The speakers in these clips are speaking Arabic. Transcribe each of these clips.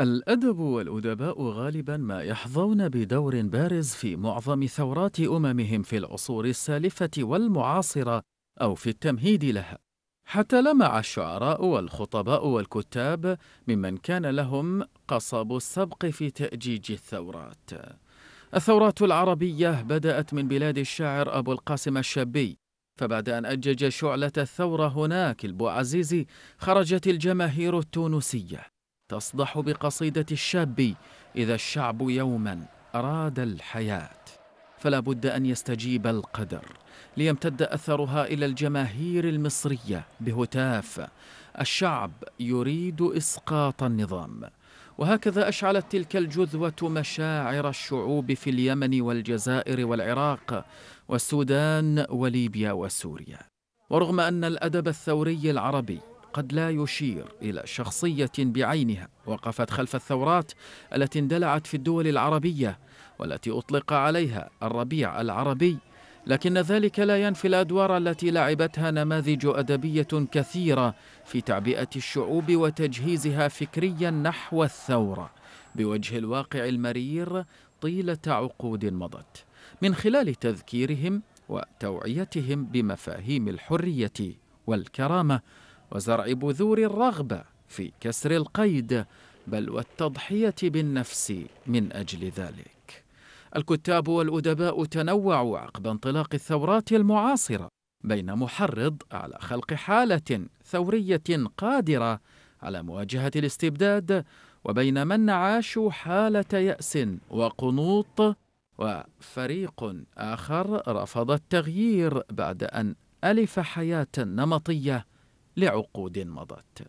الأدب والأدباء غالبا ما يحظون بدور بارز في معظم ثورات أممهم في العصور السالفة والمعاصرة أو في التمهيد لها حتى لمع الشعراء والخطباء والكتاب ممن كان لهم قصب السبق في تأجيج الثورات الثورات العربية بدأت من بلاد الشاعر أبو القاسم الشبي فبعد أن أجج شعلة الثورة هناك البوعزيزي خرجت الجماهير التونسية تصدح بقصيدة الشاب إذا الشعب يوما أراد الحياة فلا بد أن يستجيب القدر ليمتد أثرها إلى الجماهير المصرية بهتاف الشعب يريد إسقاط النظام وهكذا أشعلت تلك الجذوة مشاعر الشعوب في اليمن والجزائر والعراق والسودان وليبيا وسوريا ورغم أن الأدب الثوري العربي قد لا يشير إلى شخصية بعينها وقفت خلف الثورات التي اندلعت في الدول العربية والتي أطلق عليها الربيع العربي لكن ذلك لا ينفي الادوار التي لعبتها نماذج ادبيه كثيره في تعبئه الشعوب وتجهيزها فكريا نحو الثوره بوجه الواقع المرير طيله عقود مضت من خلال تذكيرهم وتوعيتهم بمفاهيم الحريه والكرامه وزرع بذور الرغبة في كسر القيد بل والتضحية بالنفس من أجل ذلك الكتاب والأدباء تنوعوا عقب انطلاق الثورات المعاصرة بين محرض على خلق حالة ثورية قادرة على مواجهة الاستبداد وبين من عاشوا حالة يأس وقنوط وفريق آخر رفض التغيير بعد أن ألف حياة نمطية لعقود مضت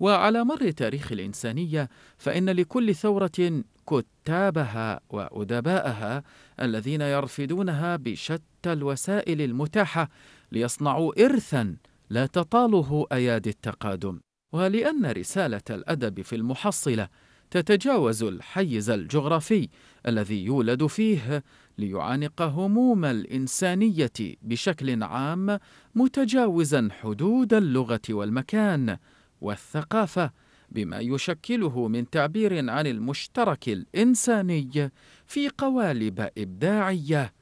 وعلى مر تاريخ الإنسانية فإن لكل ثورة كتابها وأدباءها الذين يرفدونها بشتى الوسائل المتاحة ليصنعوا إرثا لا تطاله أيادي التقادم ولأن رسالة الأدب في المحصلة تتجاوز الحيز الجغرافي الذي يولد فيه ليعانق هموم الإنسانية بشكل عام متجاوزا حدود اللغة والمكان والثقافة بما يشكله من تعبير عن المشترك الإنساني في قوالب إبداعية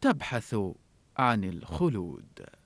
تبحث عن الخلود